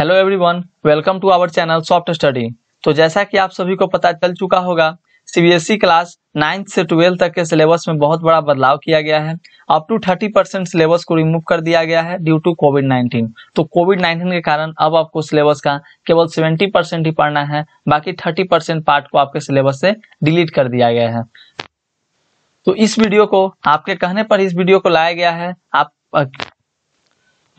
hello everyone welcome to our channel soft study तो जैसा कि आप सभी को पता चल चुका होगा सीबीएसई क्लास नाइन्थ से ट्वेल्थ तक के सिलेबस में बहुत बड़ा बदलाव किया गया है up to thirty percent syllabus को रिमूव कर दिया गया है ड्यू टू कोविड नाइन्टीन तो कोविड नाइन्टीन के कारण अब आपको सिलेबस का केवल सेवेंटी परसेंट ही पढ़ना है बाकी थर्टी परसेंट पार्ट को आपके सिलेबस से डिलीट कर दिया गया है तो इस वीडियो को आपके कहने पर इस वीडियो को लाया गया है आप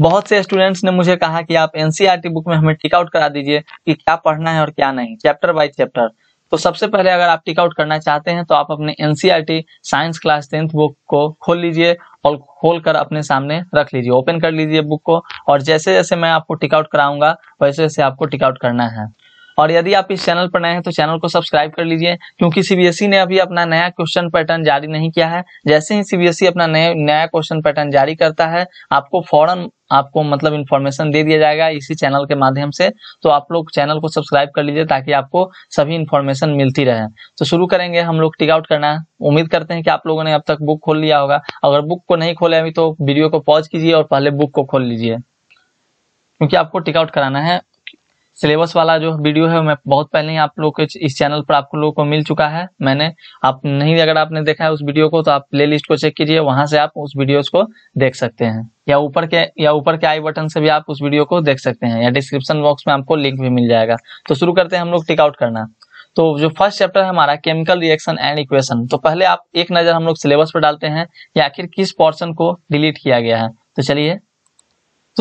बहुत से स्टूडेंट्स ने मुझे कहा कि आप एनसीईआरटी बुक e में हमें टिकआउट करा दीजिए कि क्या पढ़ना है और क्या नहीं चैप्टर बाय चैप्टर तो सबसे पहले अगर आप टिकआउट करना चाहते हैं तो आप अपने NCERT science class tenth book को खोल लीजिए और खोल कर अपने सामने रख लीजिए ओपन कर लीजिए बुक को और जैसे जैसे मैं आपको टिकआउट कराऊंगा वैसे वैसे आपको टिकआउट करना है और यदि आप इस चैनल पर नए हैं तो चैनल को सब्सक्राइब कर लीजिए क्योंकि सीबीएसई e ने अभी अपना नया क्वेश्चन पैटर्न जारी नहीं किया है जैसे ही सीबीएसई e अपना नया नया क्वेश्चन पैटर्न जारी करता है आपको फौरन आपको मतलब इन्फॉर्मेशन दे दिया जाएगा इसी चैनल के माध्यम से तो आप लोग चैनल को सब्सक्राइब कर लीजिए ताकि आपको सभी इन्फॉर्मेशन मिलती रहे तो शुरू करेंगे हम लोग टिक आउट करना उम्मीद करते हैं कि आप लोगों ने अब तक बुक खोल लिया होगा अगर बुक को नहीं खोले अभी तो वीडियो को पॉज कीजिए और पहले बुक को खोल लीजिए क्योंकि आपको टिकआउट कराना है सिलेबस वाला जो वीडियो है मैं बहुत पहले ही आप लोग के इस चैनल पर आप लोगों को मिल चुका है मैंने आप नहीं अगर आपने देखा है उस वीडियो को तो आप प्ले लिस्ट को चेक कीजिए वहां से आप उस वीडियोस को देख सकते हैं या ऊपर के या ऊपर के आई बटन से भी आप उस वीडियो को देख सकते हैं या डिस्क्रिप्शन बॉक्स में आपको लिंक भी मिल जाएगा तो शुरू करते हैं हम लोग टिकआउट करना तो जो फर्स्ट चैप्टर है हमारा केमिकल रिएक्शन एंड इक्वेशन तो पहले आप एक नजर हम लोग सिलेबस पर डालते हैं या आखिर किस पोर्शन को डिलीट किया गया है तो चलिए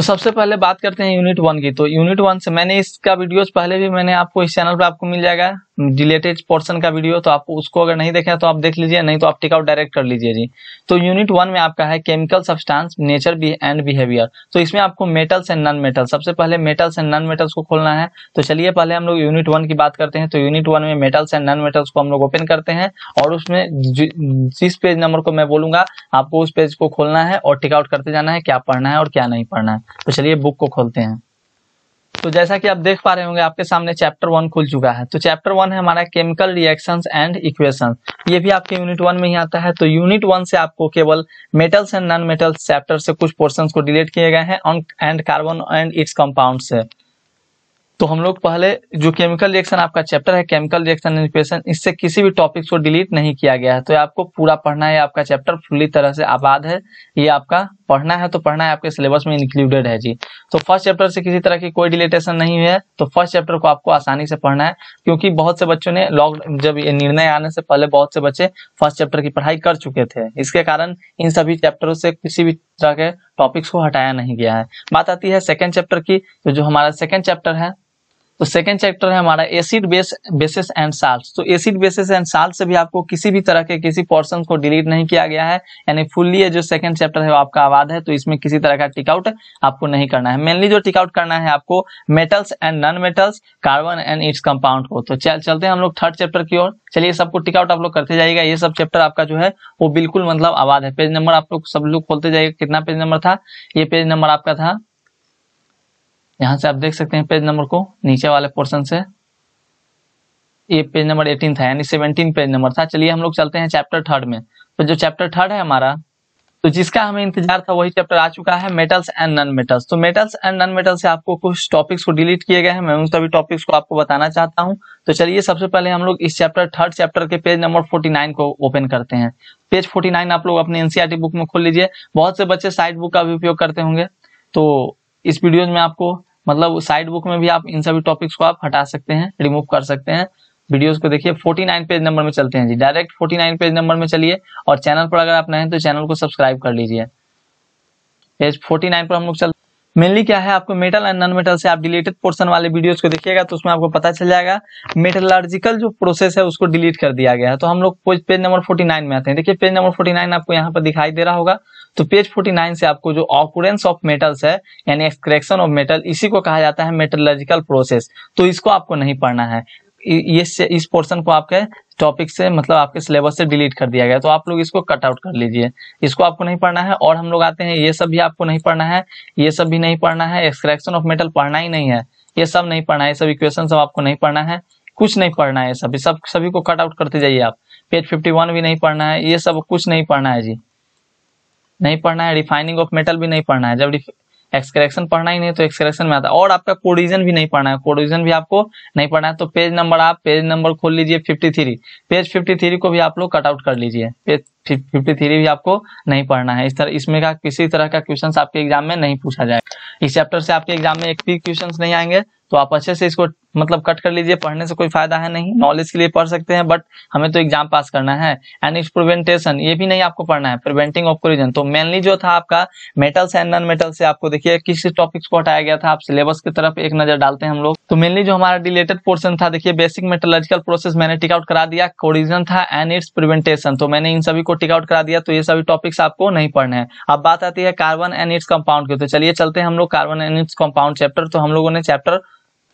तो सबसे पहले बात करते हैं यूनिट वन की तो यूनिट वन से मैंने इसका वीडियोस पहले भी मैंने आपको इस चैनल पर आपको मिल जाएगा डिलेटेड पोर्सन का वीडियो तो आप उसको अगर नहीं देखे तो आप देख लीजिए नहीं तो आप टिकआउट डायरेक्ट कर लीजिए जी तो यूनिट वन में आपका है chemical substance nature and behaviour तो इसमें आपको मेटल्स एंड नॉन मेटल सबसे पहले मेटल्स एंड नॉन मेटल्स को खोलना है तो चलिए पहले हम लोग यूनिट वन की बात करते हैं तो यूनिट वन में मेटल्स एंड नॉन मेटल्स को हम लोग ओपन करते हैं और उसमें जिस पेज नंबर को मैं बोलूंगा आपको उस पेज को खोलना है और टिकआउट करते जाना है क्या पढ़ना है और क्या नहीं पढ़ना है तो चलिए बुक को खोलते हैं तो जैसा कि आप देख पा रहे होंगे आपके सामने चैप्टर वन खुल चुका है तो चैप्टर वन है हमारा केमिकल रिएक्शंस एंड इक्वेशंस ये भी आपके यूनिट वन में ही आता है तो यूनिट वन से आपको केवल metals and non metals chapter से कुछ पोर्सन को डिलीट किए गए हैं and carbon and its compound से तो हम लोग पहले जो केमिकल रिएक्शन आपका चैप्टर है केमिकल रिएक्शन एंड इक्वेशन इससे किसी भी टॉपिक को डिलीट नहीं किया गया है तो आपको पूरा पढ़ना है आपका चैप्टर फुल्ली तरह से आबाद है ये आपका पढ़ना है तो पढ़ना है आपके सिलेबस में इंक्लूडेड है जी तो फर्स्ट चैप्टर से किसी तरह की कोई डिलेटेशन नहीं है तो फर्स्ट चैप्टर को आपको आसानी से पढ़ना है क्योंकि बहुत से बच्चों ने लॉक जब ये निर्णय आने से पहले बहुत से बच्चे फर्स्ट चैप्टर की पढ़ाई कर चुके थे इसके कारण इन सभी चैप्टरों से किसी भी तरह के टॉपिक्स को हटाया नहीं गया है बात आती है सेकेंड चैप्टर की तो जो हमारा सेकेंड चैप्टर है तो सेकेंड चैप्टर है हमारा acid base bases and salt तो एसिड बेसिस एंड साल्ट से भी आपको किसी भी तरह के किसी पोर्सन को डिलीट नहीं किया गया है यानी फुल्ली जो सेकेंड चैप्टर है वो आपका आवाद है तो इसमें किसी तरह का टिकआउट आपको नहीं करना है मेनली जो टिकआउट करना है आपको metals and non metals carbon and its compound को तो चल, चलते हैं हम लोग थर्ड चैप्टर की ओर चलिए सबको टिकआउट आप लोग करते जाएगा ये सब चैप्टर आपका जो है वो बिल्कुल मतलब आवाद है पेज नंबर आप लोग सब लोग खोलते जाइएगा कितना पेज नंबर था ये पेज नंबर आपका था यहां से आप देख सकते हैं पेज नंबर को नीचे वाले पोर्सन से ये पेज नंबर 18 था यानी 17 पेज नंबर था चलिए हम लोग चलते हैं चैप्टर थर्ड में तो जो चैप्टर थर्ड है हमारा तो जिसका हमें इंतजार था वही चैप्टर आ चुका है मेटल्स एंड नॉन मेटल्स तो मेटल्स एंड नॉन मेटल्स से आपको कुछ टॉपिक्स को डिलीट किए गए हैं मैं उन सभी टॉपिक्स को आपको बताना चाहता हूं तो चलिए सबसे पहले हम लोग इस चैप्टर थर्ड चैप्टर के पेज नंबर 49 को ओपन करते हैं पेज 49 आप लोग अपने एनसीआरटी बुक e में खोल लीजिए बहुत से बच्चे साइड बुक का भी उपयोग करते होंगे तो इस वीडियो में आपको मतलब साइड बुक में भी आप इन सभी टॉपिक्स को आप हटा सकते हैं रिमूव कर सकते हैं वीडियोस को देखिए 49 पेज नंबर में चलते हैं जी डायरेक्ट 49 पेज नंबर में चलिए और चैनल पर अगर आप नए हैं तो चैनल को सब्सक्राइब कर लीजिए पेज 49 पर हम लोग चल मेनली क्या है आपको मेटल एंड नॉन मेटल से आप डिलीटेड पोर्शन वाले वीडियोस को देखिएगा तो उसमें आपको पता चल जाएगा मेटलॉजिकल जो प्रोसेस है उसको डिलीट कर दिया गया है तो हम लोग पेज नंबर 49 में आते हैं देखिए पेज नंबर 49 आपको यहाँ पर दिखाई दे रहा होगा तो पेज 49 से आपको जो ऑकुरेंस ऑफ मेटल्स है यानी एक्सक्रेक्शन ऑफ मेटल इसी को कहा जाता है मेटलॉजिकल प्रोसेस तो इसको आपको नहीं पढ़ना है ये इस पोर्शन को आपके टॉपिक से मतलब आपके सिलेबस से डिलीट कर दिया गया तो आप लोग इसको कट आउट कर लीजिए इसको आपको नहीं पढ़ना है और हम लोग आते हैं ये सब भी आपको नहीं पढ़ना है ये सब भी नहीं पढ़ना है एक्सट्रैक्शन ऑफ मेटल पढ़ना ही नहीं है ये सब नहीं पढ़ना है सब इक्वेशन सब आपको नहीं पढ़ना है कुछ नहीं पढ़ना है सभी सब सभी को कट आउट करते जाइए आप पेज फिफ्टी वन भी नहीं पढ़ना है ये सब कुछ नहीं पढ़ना है जी नहीं पढ़ना है रिफाइनिंग ऑफ मेटल भी नहीं पढ़ना है जब एक्सक्रेक्शन पढ़ना ही नहीं तो एक्सक्रेक्शन में आता है और आपका कोडिजन भी नहीं पढ़ना है कोडिजन भी आपको नहीं पढ़ना है तो पेज नंबर आप पेज नंबर खोल लीजिए fifty three page fifty three को भी आप लोग कटआउट कर लीजिए पेज फिफ्टी थ्री भी आपको नहीं पढ़ना है इस तरह इसमें का किसी तरह का क्वेश्चन आपके एग्जाम में नहीं पूछा जाएगा इस चैप्टर से आपके एग्जाम में एक भी क्वेश्चन नहीं आएंगे तो आप अच्छे से इसको मतलब कट कर लीजिए पढ़ने से कोई फायदा है नहीं नॉलेज के लिए पढ़ सकते हैं बट हमें तो एग्जाम पास करना है एंड इट्स प्रिवेंटेशन ये भी नहीं आपको पढ़ना है प्रिवेंटिंग ऑफ कोरिजन तो मेनली जो था आपका मेटल्स एंड नॉन मेटल से आपको देखिए किस टॉपिक्स को हटाया गया था आप सिलेबस की तरफ एक नजर डालते हैं हम लोग तो मेनली जो हमारा रिलेटेड पोर्सन था देखिए बेसिक मेटोलॉजिकल प्रोसेस मैंने टिकआउट करा दिया कोरिजन था एंड इट्स प्रिवेंटेशन तो मैंने इन सभी को टिकआउट करा दिया तो ये सभी टॉपिक्स आपको नहीं पढ़ने हैं अब बात आती है कार्बन एंड इट्स कंपाउंड की तो चलिए चलते हैं हम लोग carbon and its compound chapter तो हम लोगों ने चैप्टर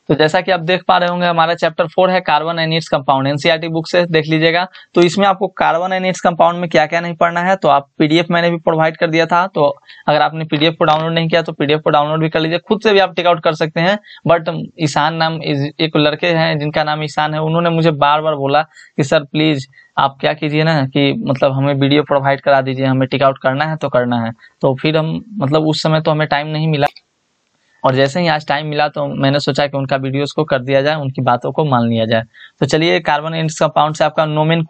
तो जैसा कि आप देख पा रहे होंगे हमारा चैप्टर फोर है carbon and its compound NCERT book से देख लीजिएगा तो इसमें आपको कार्बन एंड इट्स कंपाउंड में क्या क्या नहीं पढ़ना है तो आप पीडीएफ मैंने भी प्रोवाइड कर दिया था तो अगर आपने पीडीएफ को डाउनलोड नहीं किया तो पीडीएफ को डाउनलोड भी कर लीजिए खुद से भी आप टेकआउट कर सकते हैं बट um, ईशान नाम एक लड़के हैं जिनका नाम ईशान है उन्होंने मुझे बार बार बोला कि सर प्लीज आप क्या कीजिए ना कि मतलब हमें वीडियो प्रोवाइड करा दीजिए हमें टिकआउट करना है तो करना है तो फिर हम मतलब उस समय तो हमें टाइम नहीं मिला और जैसे ही आज टाइम मिला तो मैंने सोचा कि उनका वीडियोस को कर दिया जाए उनकी बातों को मान लिया जाए तो चलिए कार्बन इंडेक्स कंपाउंड से आपका nomen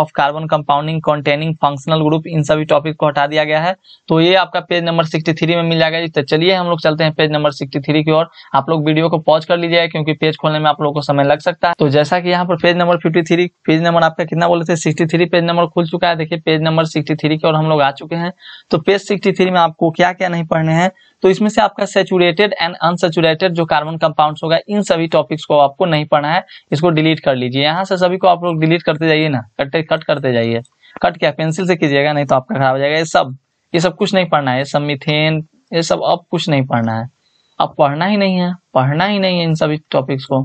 of carbon compounding containing functional group इन सभी टॉपिक को हटा दिया गया है तो ये आपका पेज नंबर सिक्सटी में मिल जाएगा तो चलिए हम लोग चलते हैं पेज नंबर सिक्सटी की ओर आप लोग वीडियो को पॉज कर लीजिएगा क्योंकि पेज खोलने में आप लोगों को समय लग सकता है तो जैसा कि यहाँ पर page number fifty page number आपका कितना बोले थे सिक्सटी पेज नंबर खुल चुका है देखिए पेज नंबर सिक्सटी की ओर हम लोग आ चुके हैं तो पेज सिक्सटी में आपको क्या क्या नहीं पढ़ने हैं तो इसमें से आपका सेचुरेटेड एंड अनसेचुरेटेड जो कार्बन कंपाउंड होगा इन सभी टॉपिक्स को आपको नहीं पढ़ना है इसको डिलीट कर लीजिए यहाँ से सभी को आप लोग डिलीट करते जाइए ना कट कट करते जाइए कट क्या पेंसिल से कीजिएगा नहीं तो आपका खराब हो जाएगा ये सब ये सब कुछ नहीं पढ़ना है ये सब मिथेन ये सब अब कुछ नहीं पढ़ना है अब पढ़ना ही नहीं है पढ़ना ही नहीं है इन सभी टॉपिक्स को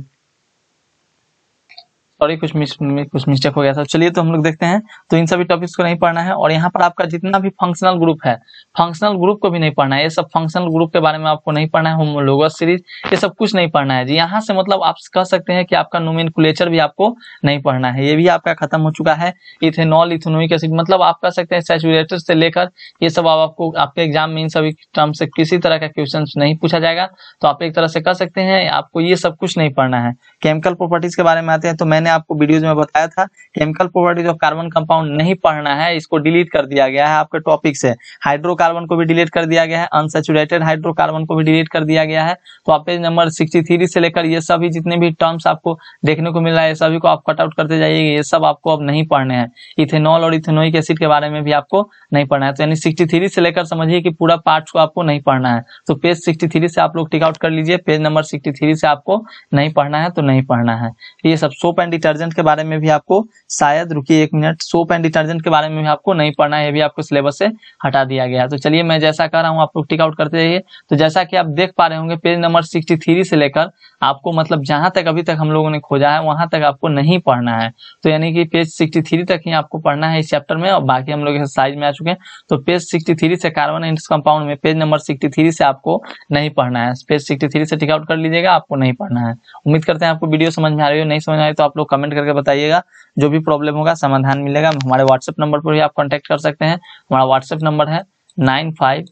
सॉरी कुछ मिस कुछ मिस्टेक हो गया था चलिए तो हम लोग देखते हैं तो इन सभी टॉपिक्स को नहीं पढ़ना है और यहाँ पर आपका जितना भी फंक्शनल ग्रुप है फंक्शनल ग्रुप को भी नहीं पढ़ना है ये सब फंक्शनल ग्रुप के बारे में आपको नहीं पढ़ना है होमोलोगस सीरीज ये सब कुछ नहीं पढ़ना है जी यहाँ से मतलब आप कह सकते हैं कि आपका नोमिन भी आपको नहीं पढ़ना है ये भी आपका खत्म हो चुका है इथेनॉल इथोनोमिक एसिड मतलब आप कह सकते हैं सेचुरेटर से लेकर ये सब आपको आपके एग्जाम में इन सभी टर्म से किसी तरह का क्वेश्चन नहीं पूछा जाएगा तो आप एक तरह से कह सकते हैं आपको ये सब कुछ नहीं पढ़ना है केमिकल प्रॉपर्टीज के बारे में आते हैं तो मैंने आपको वीडियोज में बताया था chemical properties of carbon compound नहीं पढ़ना है इसको डिलीट कर दिया गया है आपके टॉपिक से हाइड्रोकार्बन को भी डिलीट कर दिया गया है अनसेचुरेटेड हाइड्रोकार्बन को भी डिलीट कर दिया गया है तो आप पेज नंबर सिक्सटी से लेकर ये सभी जितने भी टर्म्स आपको देखने को मिल रहा है सभी को आप कटआउट करते जाइएगा ये सब आपको अब नहीं पढ़ने हैं इथेनॉल और इथेनोइक एसिड के बारे में भी आपको नहीं पढ़ना है तो यानी सिक्सटी थ्री से लेकर समझिए कि पूरा पार्ट को आपको नहीं पढ़ना है तो पेज सिक्सटी थ्री से आप लोग टिकआउट कर लीजिए पेज नंबर सिक्सटी थ्री से आपको नहीं पढ़ना है तो नहीं पढ़ना है ये सब सोप एंड डिटर्जेंट के बारे में भी आपको शायद रुकिए एक मिनट सोप एंड डिटर्जेंट के बारे में भी आपको नहीं पढ़ना है ये भी आपको सिलेबस से हटा दिया गया तो चलिए मैं जैसा कर रहा हूँ आप लोग टिकआउट करते रहिए तो जैसा कि आप देख पा रहे होंगे पेज नंबर सिक्सटी से लेकर आपको मतलब जहां तक अभी तक हम लोगों ने खोजा है वहां तक आपको नहीं पढ़ना है तो यानी कि पेज सिक्सटी तक ही आपको पढ़ना है इस चैप्टर में और बाकी हम लोग साइज में आ चुके हैं तो पेज सिक्सटी से कार्बन एंड कंपाउंड में पेज नंबर सिक्सटी से आपको नहीं पढ़ना है पेज सिक्सटी से टिकआउट कर लीजिएगा आपको नहीं पढ़ना है उम्मीद करते हैं आपको वीडियो समझ में आ रही हो नहीं समझ आ रही तो आप लोग लोग कमेंट करके बताइएगा जो भी प्रॉब्लम होगा समाधान मिलेगा हमारे व्हाट्सएप नंबर पर भी आप कॉन्टेक्ट कर सकते हैं हमारा व्हाट्सएप नंबर है nine five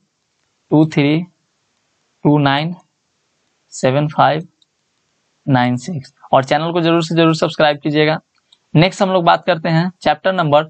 two three two nine seven five nine six और चैनल को जरूर से जरूर सब्सक्राइब कीजिएगा नेक्स्ट हम लोग बात करते हैं चैप्टर नंबर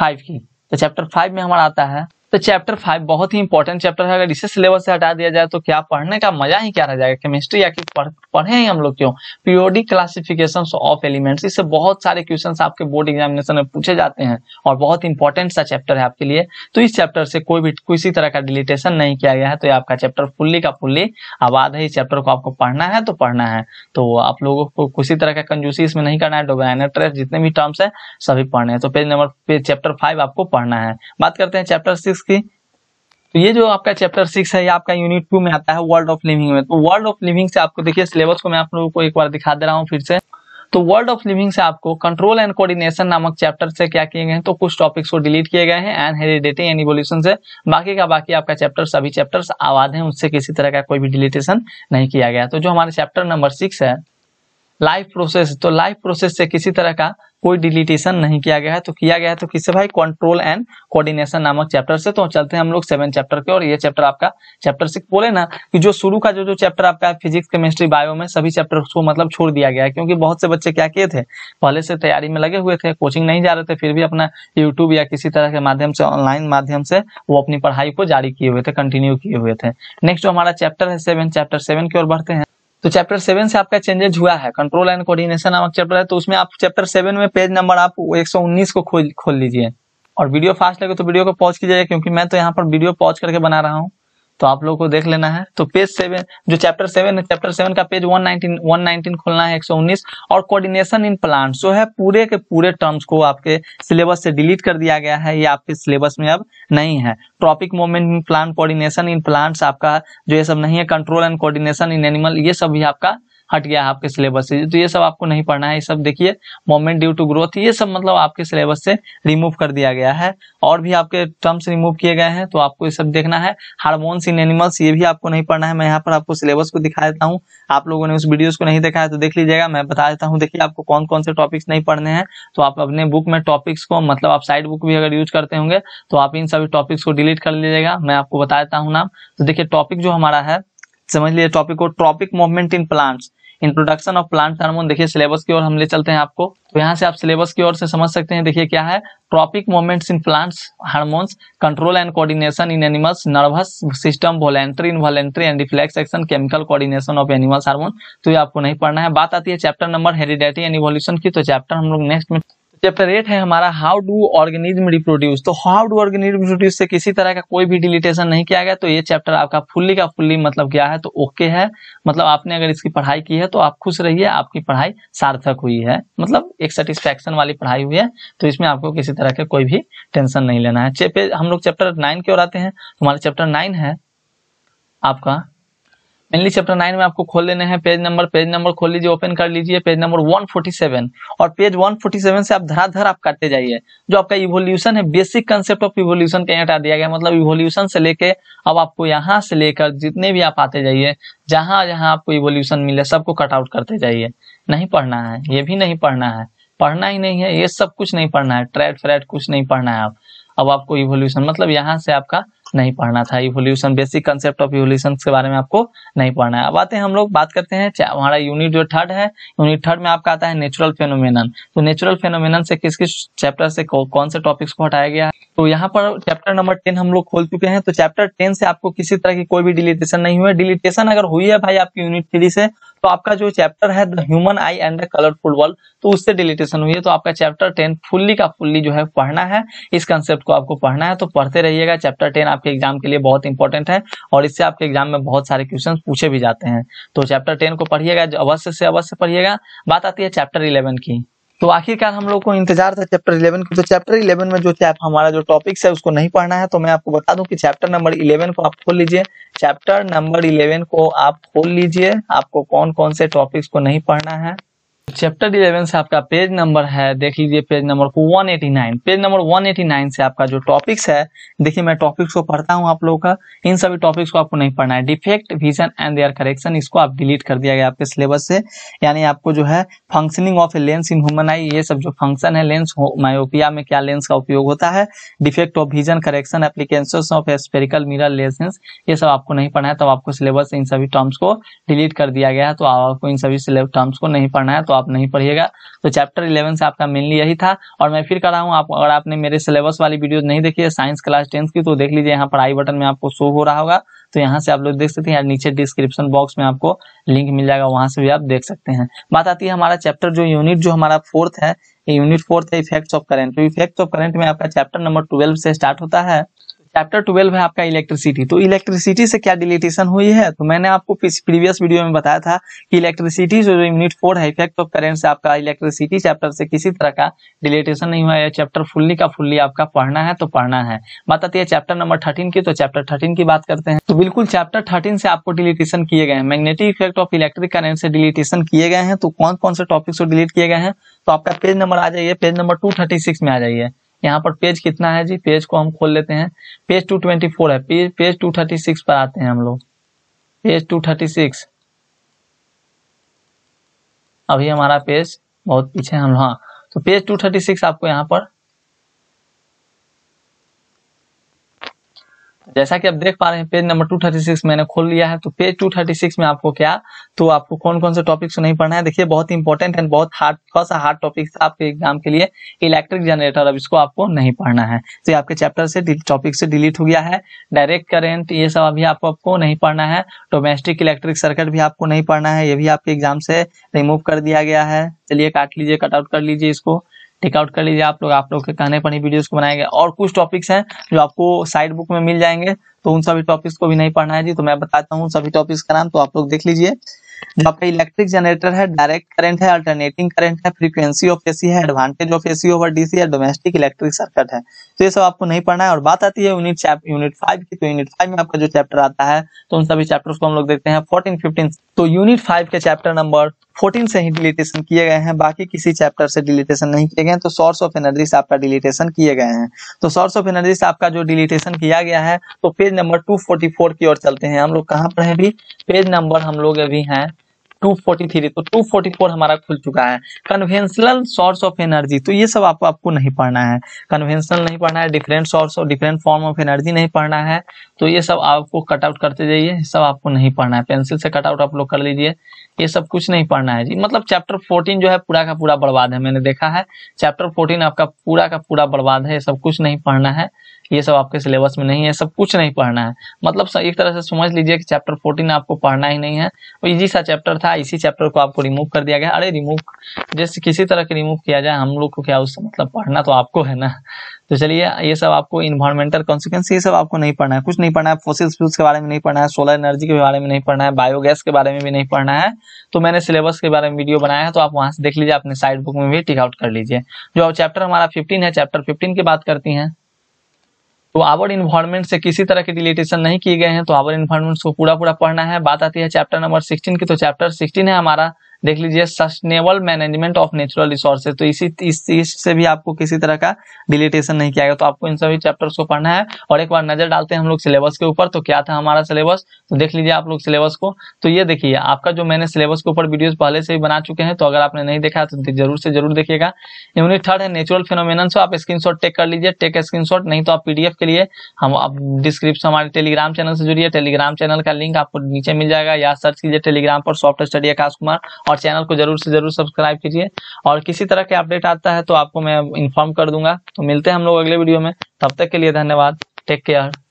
फाइव की तो चैप्टर फाइव में हमारा आता है तो चैप्टर फाइव बहुत ही इंपॉर्टेंट चैप्टर है अगर इसे सिलेबस से हटा दिया जाए तो क्या पढ़ने का मजा ही क्या रह जाएगा केमिस्ट्री या कि पढ़े ही हम लोग क्यों पीओडी क्लासिफिकेशन ऑफ एलिमेंट्स इससे बहुत सारे क्वेश्चन आपके बोर्ड एग्जामिनेशन में पूछे जाते हैं और बहुत इंपॉर्टेंट सा चैप्टर है आपके लिए तो इस चैप्टर से कोई भी किसी तरह का डिलीटेशन नहीं किया गया है तो आपका चैप्टर फुल्ली का फुल्ली आबाद है इस चैप्टर को आपको पढ़ना है तो पढ़ना है तो आप लोगों को किसी तरह का कंजूसी इसमें नहीं करना है डोबाइनर ट्रेस जितने भी टर्म्स है सभी पढ़ने हैं तो page number page chapter five आपको पढ़ना है बात करते हैं चैप्टर सिक्स के तो ये जो आपका चैप्टर सिक्स है ये आपका यूनिट टू में आता है वर्ल्ड ऑफ लिविंग में तो वर्ल्ड ऑफ लिविंग से आपको देखिए सिलेबस को मैं आप लोगों को एक बार दिखा दे रहा हूँ फिर से तो वर्ल्ड ऑफ लिविंग से आपको कंट्रोल एंड कोऑर्डिनेशन नामक चैप्टर से क्या किए गए हैं तो कुछ टॉपिक्स को डिलीट किए गए हैं एंड हेरिडेटिंग एंड इवोल्यूशन से बाकी का बाकी आपका चैप्टर सभी चैप्टर्स आवाद हैं उससे किसी तरह का कोई भी डिलीटेशन नहीं किया गया तो जो हमारे चैप्टर नंबर सिक्स है लाइफ प्रोसेस तो लाइफ प्रोसेस से किसी तरह का कोई डिलीटेशन नहीं किया गया है तो किया गया है तो किससे भाई कंट्रोल एंड कोऑर्डिनेशन नामक चैप्टर से तो चलते हैं हम लोग सेवन चैप्टर के और ये चैप्टर आपका चैप्टर सिक्स बोले ना कि जो शुरू का जो जो चैप्टर आपका फिजिक्स केमिस्ट्री बायो में सभी चैप्टर को मतलब छोड़ दिया गया है क्योंकि बहुत से बच्चे क्या किए थे पहले से तैयारी में लगे हुए थे कोचिंग नहीं जा रहे थे फिर भी अपना यूट्यूब या किसी तरह के माध्यम से ऑनलाइन माध्यम से वो अपनी पढ़ाई को जारी किए हुए थे कंटिन्यू किए हुए थे नेक्स्ट जो हमारा चैप्टर है सेवन चैप्टर सेवन की ओर बढ़ते हैं तो चैप्टर सेवन से आपका चेंजेज हुआ है कंट्रोल एंड कोऑर्डिनेशन नामक चैप्टर है तो उसमें आप चैप्टर सेवन में पेज नंबर आप 119 को खोल खोल लीजिए और वीडियो फास्ट लगे तो वीडियो को पॉज कीजिएगा क्योंकि मैं तो यहाँ पर वीडियो पॉज करके बना रहा हूँ तो आप लोग को देख लेना है तो पेज सेवन जो चैप्टर सेवन है चैप्टर सेवन का पेज 119 119 खोलना है 119 और कोऑर्डिनेशन इन प्लांट जो है पूरे के पूरे टर्म्स को आपके सिलेबस से डिलीट कर दिया गया है ये आपके सिलेबस में अब नहीं है tropic movement in plant coordination in plants आपका जो ये सब नहीं है control and coordination in animal ये सब भी आपका हट गया आपके सिलेबस से तो ये सब आपको नहीं पढ़ना है ये सब देखिए मोमेंट ड्यू टू ग्रोथ ये सब मतलब आपके सिलेबस से रिमूव कर दिया गया है और भी आपके टर्म्स रिमूव किए गए हैं तो आपको ये सब देखना है हार्मोन्स इन एनिमल्स ये भी आपको नहीं पढ़ना है मैं यहाँ पर आपको सिलेबस को दिखा देता हूँ आप लोगों ने उस वीडियोज को नहीं देखा है तो देख लीजिएगा मैं बता देता हूँ देखिए आपको कौन कौन से टॉपिक्स नहीं पढ़ने हैं तो आप अपने बुक में टॉपिक्स को मतलब आप साइड बुक भी अगर यूज करते होंगे तो आप इन सभी टॉपिक्स को डिलीट कर लीजिएगा मैं आपको बता देता हूँ नाम तो देखिए टॉपिक जो हमारा है समझ लीजिए टॉपिक को tropic movement in plants introduction of plant hormone देखिए सिलेबस की ओर हम ले चलते हैं आपको तो यहाँ से आप सिलेबस की ओर से समझ सकते हैं देखिए क्या है tropic moments in plants hormones control and coordination in animals nervous system voluntary voluntary and reflex action chemical coordination of animals hormone तो ये आपको नहीं पढ़ना है बात आती है chapter number hereditary and evolution की तो चैप्टर हम लोग नेक्स्ट में चैप्टर एट है हमारा हाउ डू ऑर्गेनिज्म रिप्रोड्यूस तो हाउ डू ऑर्गेनिज्म रिप्रोड्यूस से किसी तरह का कोई भी डिलीटेशन नहीं किया गया तो ये चैप्टर आपका फुल्ली का फुल्ली मतलब क्या है तो ओके है मतलब आपने अगर इसकी पढ़ाई की है तो आप खुश रहिए आपकी पढ़ाई सार्थक हुई है मतलब एक सेटिस्फेक्शन वाली पढ़ाई हुई है तो इसमें आपको किसी तरह का कोई भी टेंशन नहीं लेना है हम लोग चैप्टर नाइन की ओर आते हैं तो हमारा चैप्टर नाइन है आपका मेनली चैप्टर नाइन में आपको खोल लेने हैं पेज नंबर पेज नंबर खोल लीजिए ओपन कर लीजिए पेज नंबर 147 और पेज 147 से आप धराधर आप काटते जाइए जो आपका इवोल्यूशन है बेसिक कंसेप्ट ऑफ इवोल्यूशन का हटा दिया गया मतलब इवोल्यूशन से लेके अब आपको यहाँ से लेकर जितने भी आप आते जाइए जहां जहां आपको इवोल्यूशन मिले सबको कटआउट करते जाइए नहीं पढ़ना है ये भी नहीं पढ़ना है पढ़ना ही नहीं है ये सब कुछ नहीं पढ़ना है ट्रैट फ्रैट कुछ नहीं पढ़ना है आप अब आपको इवोल्यूशन मतलब यहाँ से आपका नहीं पढ़ना था evolution basic concept of evolution के बारे में आपको नहीं पढ़ना है अब आते हैं हम लोग बात करते हैं हमारा यूनिट जो थर्ड है यूनिट थर्ड में आपका आता है नेचुरल फेनोमेनन तो नेचुरल फेनोमेनन से किस किस चैप्टर से कौन से टॉपिक्स को हटाया गया तो यहाँ पर चैप्टर नंबर टेन हम लोग खोल चुके हैं तो चैप्टर टेन से आपको किसी तरह की कोई भी डिलीटेशन नहीं है डिलीटेशन अगर हुई है भाई आपकी यूनिट थ्री से तो आपका जो चैप्टर है the human eye and the colourful world तो उससे डिलीटेशन हुई है तो आपका चैप्टर टेन फुल्ली का फुल्ली जो है पढ़ना है इस कंसेप्ट को आपको पढ़ना है तो पढ़ते रहिएगा चैप्टर टेन आपके एग्जाम के लिए बहुत इंपॉर्टेंट है और इससे आपके एग्जाम में बहुत सारे क्वेश्चन पूछे भी जाते हैं तो चैप्टर टेन को पढ़िएगा अवश्य से अवश्य पढ़िएगा बात आती है चैप्टर इलेवन की तो आखिरकार हम लोग को इंतजार था चैप्टर इलेवन की तो चैप्टर इलेवन में जो चैप हमारा जो टॉपिक्स है उसको नहीं पढ़ना है तो मैं आपको बता दूं कि चैप्टर नंबर इलेवन को आप खोल लीजिए चैप्टर नंबर इलेवन को आप खोल लीजिए आपको कौन कौन से टॉपिक्स को नहीं पढ़ना है चैप्टर इलेवन से आपका पेज नंबर है देख लीजिए पेज नंबर को 189 पेज नंबर 189 से आपका जो टॉपिक्स है देखिए मैं टॉपिक्स को पढ़ता हूँ आप लोगों का इन सभी टॉपिक्स को आपको नहीं पढ़ना है defect vision and their correction इसको आप डिलीट कर दिया गया आपके सिलेबस से यानी आपको जो है functioning of a lens in human eye ये सब जो फंक्शन है लेंस मायोपिया में क्या लेंस का उपयोग होता है defect of vision correction application of spherical mirror lenses ये सब आपको नहीं पढ़ना है तो आपको सिलेबस इन सभी टर्म्स को डिलीट कर दिया गया है तो आपको इन सभी टर्म्स को नहीं पढ़ना है तो आप नहीं पढ़िएगा तो चैप्टर इलेवन से आपका मेनली यही था और मैं फिर कर रहा हूँ आप अगर आपने मेरे सिलेबस वाली वीडियो नहीं देखी है साइंस क्लास टेंथ की तो देख लीजिए यहाँ पढ़ाई बटन में आपको शो हो रहा होगा तो यहाँ से आप लोग देख सकते हैं नीचे डिस्क्रिप्शन बॉक्स में आपको लिंक मिल जाएगा वहां से भी आप देख सकते हैं बात आती है हमारा चैप्टर जो यूनिट जो हमारा फोर्थ है यूनिट फोर्थ है इफेक्ट ऑफ करेंट तो इफेक्ट ऑफ करेंट में आपका चैप्टर नंबर ट्वेल्व से स्टार्ट होता है चैप्टर ट्वेल्व है आपका इलेक्ट्रिसिटी तो इलेक्ट्रिसिटी से क्या डिलीटेशन हुई है तो मैंने आपको प्रीवियस वीडियो में बताया था कि इलेक्ट्रिसिटी जो यूनिट फोर है इफेक्ट ऑफ करेंट से आपका इलेक्ट्रिसिटी चैप्टर से किसी तरह का डिलीटेशन नहीं हुआ है चैप्टर फुल्ली का फुल्ली आपका पढ़ना है तो पढ़ना है बात आती है चैप्टर नंबर थर्टीन की तो चैप्टर थर्टीन की बात करते हैं तो बिल्कुल चैप्टर थर्टीन से आपको डिलीटेशन किए गए हैं magnetic effect of electric current से डिलीटेशन किए गए हैं तो कौन कौन से टॉपिक से डिलीट किए गए हैं तो आपका पेज नंबर आ जाइए पेज नंबर टू में आ जाइए यहाँ पर पेज कितना है जी पेज को हम खोल लेते हैं पेज 224 है पेज पेज 236 पर आते हैं हम लोग पेज 236 अभी हमारा पेज बहुत पीछे हम हाँ तो पेज 236 आपको यहाँ पर जैसा कि आप देख पा रहे हैं पेज नंबर 236 मैंने खोल लिया है तो पेज 236 में आपको क्या तो आपको कौन कौन से टॉपिक्स नहीं पढ़ना है देखिए बहुत इंपॉर्टेंट एंड बहुत हार्ड थोड़ा सा हार्ड टॉपिक आपके एग्जाम के लिए इलेक्ट्रिक जनरेटर अब इसको आपको नहीं पढ़ना है तो आपके चैप्टर से टॉपिक से डिलीट हो गया है डायरेक्ट करेंट ये सब अभी आपको आपको नहीं पढ़ना है डोमेस्टिक इलेक्ट्रिक सर्किट भी आपको नहीं पढ़ना है ये भी आपके एग्जाम से रिमूव कर दिया गया है चलिए काट लीजिए कटआउट कर लीजिए इसको टेकआउट कर लीजिए आप लोग आप लोग के कहने पर ही वीडियोस को बनाएंगे और कुछ टॉपिक्स हैं जो आपको साइड बुक में मिल जाएंगे तो उन सभी टॉपिक्स को भी नहीं पढ़ना है जी तो मैं बताता हूँ सभी टॉपिक्स का नाम तो आप लोग देख लीजिए जो आपका इलेक्ट्रिक जनरेटर है डायरेक्ट करंट है अल्टरनेटिंग करंट है फ्रीक्वेंसी ऑफ एसी है advantage of AC over DC है डोमेस्टिक इलेक्ट्रिक सर्किट है तो ये सब आपको नहीं पढ़ना है और बात आती है यूनिट यूनिट फाइव की तो यूनिट फाइव में आपका जो चैप्टर आता है तो उन सभी चैप्टर को हम लोग देखते हैं फोर्टीन फिफ्टीन तो यूनिट फाइव के चैप्टर नंबर फोर्टीन से ही डिलीटेशन किए गए हैं बाकी किसी चैप्टर से डिलीटेशन नहीं किए गए हैं तो सोर्स ऑफ एनर्जी से आपका डिलीटेशन किए गए हैं तो सोर्स ऑफ एनर्जी से आपका जो डिलीटेशन किया गया है तो पेज नंबर 244 की ओर चलते हैं हम लोग कहाँ पर है भी पेज नंबर हम लोग अभी हैं 243 तो 244 हमारा खुल चुका है कन्वेंशनल सोर्स ऑफ एनर्जी तो ये सब आपको आपको नहीं पढ़ना है कन्वेंशनल नहीं पढ़ना है डिफरेंट सोर्स और डिफरेंट फॉर्म ऑफ एनर्जी नहीं पढ़ना है तो ये सब आपको कटआउट करते जाइए सब आपको नहीं पढ़ना है पेंसिल से कटआउट आप लोग कर लीजिए ये सब कुछ नहीं पढ़ना है जी मतलब चैप्टर फोर्टीन जो है पूरा का पूरा बर्बाद है मैंने देखा है चैप्टर फोर्टीन आपका पूरा का पूरा बर्बाद है ये सब कुछ नहीं पढ़ना है ये सब आपके सिलेबस में नहीं है सब कुछ नहीं पढ़ना है मतलब एक तरह से समझ लीजिए कि चैप्टर फोर्टीन आपको पढ़ना ही नहीं है वो इजी सा चैप्टर था इसी चैप्टर को आपको रिमूव कर दिया गया अरे रिमूव जैसे किसी तरह के रिमूव किया जाए हम लोग को क्या उससे मतलब पढ़ना तो आपको है ना तो चलिए ये सब आपको इन्वायरमेंटल कॉन्सिक्वेंस ये सब आपको नहीं पढ़ना है कुछ नहीं पढ़ना है फोसिल फ्यूल्स के बारे में नहीं पढ़ना है सोलर एनर्जी के बारे में नहीं पढ़ना है बायोगैस के बारे में भी नहीं पढ़ना है तो मैंने सिलेबस के बारे में वीडियो बनाया है तो आप वहां से देख लीजिए अपने साइड बुक में भी टिकआउट कर लीजिए जो चैप्टर हमारा फिफ्टीन है चैप्टर फिफ्टीन की बात करती है तो आवर इन्वायरमेंट से किसी तरह के रिलेटेशन नहीं किए गए हैं तो आवर इन्वायरमेंट को पूरा पूरा पढ़ना है बात आती है चैप्टर नंबर सिक्सटीन की तो चैप्टर सिक्सटीन है हमारा देख लीजिए sustainable management of natural resources तो इसी इस चीज से भी आपको किसी तरह का डिलीटेशन नहीं किया गया तो आपको इन सभी चैप्टर्स को पढ़ना है और एक बार नजर डालते हैं हम लोग सिलेबस के ऊपर तो क्या था हमारा सिलेबस तो देख लीजिए आप लोग सिलेबस को तो ये देखिए आपका जो मैंने सिलेबस के ऊपर वीडियोज पहले से ही बना चुके हैं तो अगर आपने नहीं देखा तो जरूर से जरूर देखिएगा यूनिट थर्ड है नेचुरल फिनोमिन से आप स्क्रीन टेक कर लीजिए टेक स्क्रीन नहीं तो आप पीडीएफ के लिए हम आप डिस्क्रिप्शन हमारे टेलीग्राम चैनल से जुड़िए टेलीग्राम चैनल का लिंक आपको नीचे मिल जाएगा या सर्च कीजिए टेलीग्राम पर सॉफ्ट स्टडी आकाश कुमार और चैनल को जरूर से जरूर सब्सक्राइब कीजिए और किसी तरह के अपडेट आता है तो आपको मैं इन्फॉर्म कर दूंगा तो मिलते हैं हम लोग अगले वीडियो में तब तक के लिए धन्यवाद टेक केयर